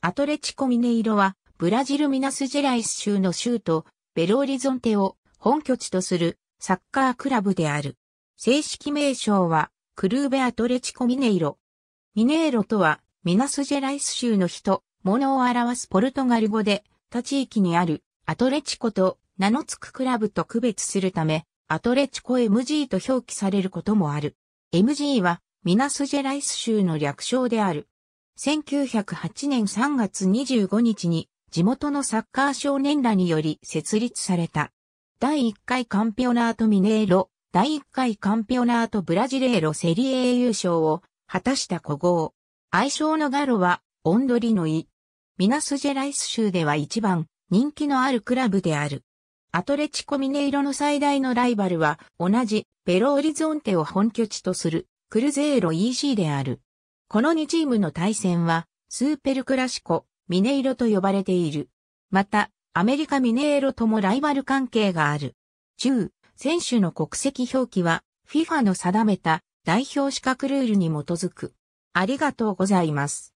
アトレチコミネイロは、ブラジルミナスジェライス州の州都、ベローリゾンテを本拠地とするサッカークラブである。正式名称は、クルーベアトレチコミネイロ。ミネイロとは、ミナスジェライス州の人、物を表すポルトガル語で、他地域にあるアトレチコと名の付くクラブと区別するため、アトレチコ MG と表記されることもある。MG は、ミナスジェライス州の略称である。1908年3月25日に地元のサッカー少年らにより設立された。第1回カンピオナートミネーロ、第1回カンピオナートブラジレーロセリエ優勝を果たした古豪。愛称のガロは、オンドリのイ。ミナスジェライス州では一番人気のあるクラブである。アトレチコミネイロの最大のライバルは同じベロオリゾンテを本拠地とするクルゼーロ EC である。この2チームの対戦は、スーペルクラシコ、ミネイロと呼ばれている。また、アメリカミネイロともライバル関係がある。中、選手の国籍表記は、FIFA の定めた代表資格ルールに基づく。ありがとうございます。